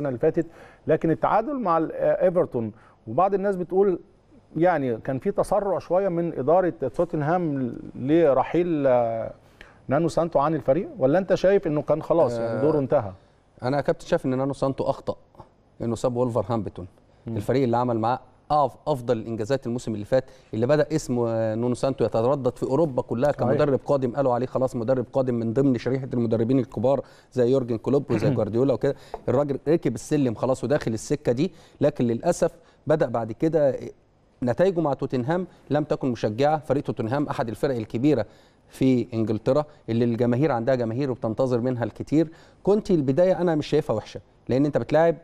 السنه اللي فاتت لكن التعادل مع آه، ايفرتون وبعض الناس بتقول يعني كان في تسرع شويه من اداره توتنهام لرحيل آه، نانو سانتو عن الفريق ولا انت شايف انه كان خلاص يعني آه، دوره انتهى انا كابتن شايف ان نانو سانتو اخطا انه ساب هامبتون الفريق اللي عمل معاه افضل الانجازات الموسم اللي فات اللي بدا اسم آه، نونو سانتو يتردد في اوروبا كلها كمدرب قادم قالوا عليه خلاص مدرب قادم من ضمن شريحه المدربين الكبار زي يورجن كلوب وزي جوارديولا وكده الراجل ركب السلم خلاص وداخل السكه دي لكن للاسف بدا بعد كده نتائجه مع توتنهام لم تكن مشجعه فريق توتنهام احد الفرق الكبيره في انجلترا اللي الجماهير عندها جماهير وبتنتظر منها الكتير كنت البدايه انا مش شايفها وحشه لان انت بتلاعب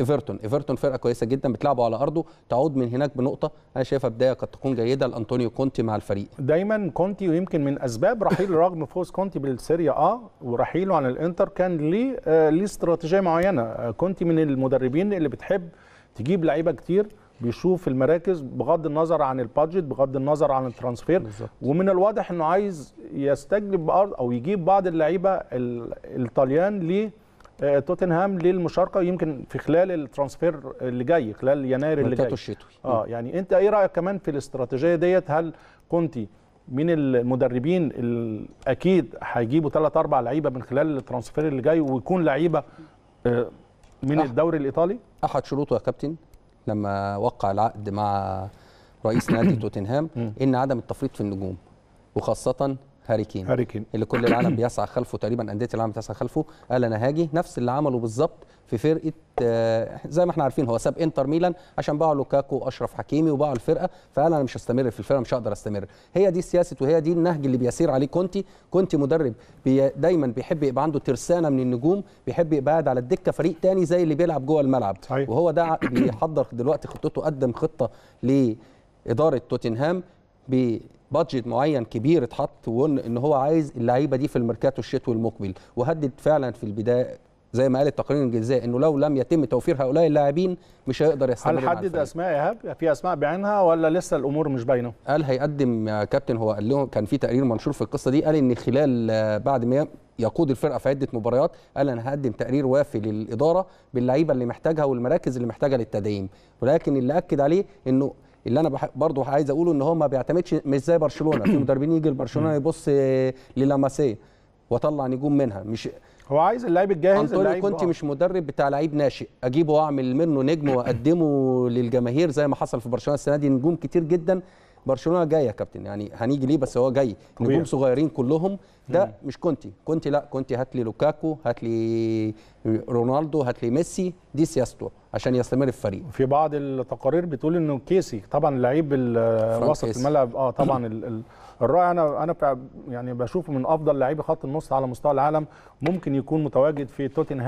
ايفرتون ايفرتون فرقه كويسه جدا بتلعبه على ارضه تعود من هناك بنقطه انا شايفها بدايه قد تكون جيده لانطونيو كونتي مع الفريق دايما كونتي ويمكن من اسباب رحيل رغم فوز كونتي بالسيريا اه ورحيله عن الانتر كان ليه آه ليه استراتيجيه معينه آه، كونتي من المدربين اللي بتحب تجيب لعيبه كتير بيشوف المراكز بغض النظر عن البادجت بغض النظر عن الترانسفير بالزبط. ومن الواضح انه عايز يستجلب او يجيب بعض اللعيبه الطليان ليه آه، توتنهام للمشاركه يمكن في خلال الترانسفير اللي جاي خلال يناير اللي جاي الشتوي اه يعني انت ايه رايك كمان في الاستراتيجيه ديت هل كونتي من المدربين اكيد هيجيبوا ثلاث اربع لعيبه من خلال الترانسفير اللي جاي ويكون لعيبه آه، من الدوري الايطالي احد شروطه يا كابتن لما وقع العقد مع رئيس نادي توتنهام ان عدم التفريط في النجوم وخاصه هاري كين هاري كين اللي كل العالم بيسعى خلفه تقريبا انديه العالم بتسعى خلفه قال انا هاجي نفس اللي عمله بالظبط في فرقه آه، زي ما احنا عارفين هو ساب انتر ميلان عشان باعوا لوكاكو واشرف حكيمي وباعوا الفرقه فقال انا مش هستمر في الفرقه مش هقدر استمر هي دي سياسه وهي دي النهج اللي بيسير عليه كونتي كونتي مدرب بي دايما بيحب يبقى عنده ترسانه من النجوم بيحب يبقى قاعد على الدكه فريق تاني زي اللي بيلعب جوه الملعب صحيح. وهو ده بيحضر دلوقتي خطته قدم خطه لاداره توتنهام بادجت معين كبير اتحط وان ان هو عايز اللعيبه دي في الميركاتو الشتوي المقبل وهدد فعلا في البدايه زي ما قال التقرير الجزائي انه لو لم يتم توفير هؤلاء اللاعبين مش هيقدر يستمر هل حدد اسماء ايهاب في اسماء بعينها ولا لسه الامور مش باينه قال هيقدم يا كابتن هو قال لهم كان في تقرير منشور في القصه دي قال ان خلال آه، بعد ما يقود الفرقه في عده مباريات قال انا هقدم تقرير وافي للاداره باللعيبه اللي محتاجها والمراكز اللي محتاجه للتدعيم ولكن اللي اكد عليه انه اللي انا برضه عايز اقوله ان هو ما بيعتمدش مش زي برشلونه في مدربين يجي لبرشلونه يبص آه، للاماسيه واطلع نجوم منها مش هو عايز اللاعب الجاهز انطونيو كنت آه. مش مدرب بتاع لعيب ناشئ اجيبه واعمل منه نجم واقدمه للجماهير زي ما حصل في برشلونه السنه دي نجوم كتير جدا برشلونه جاي يا كابتن يعني هنيجي ليه بس هو جاي نجوم صغيرين كلهم ده مم. مش كونتي كونتي لا كونتي هات لي لوكاكو هات لي رونالدو هات لي ميسي دي سياسته عشان يستمر الفريق في بعض التقارير بتقول انه كيسي طبعا لعيب وسط الملعب اه طبعا الرائع انا انا يعني بشوفه من افضل لعيبه خط النص على مستوى العالم ممكن يكون متواجد في توتنهام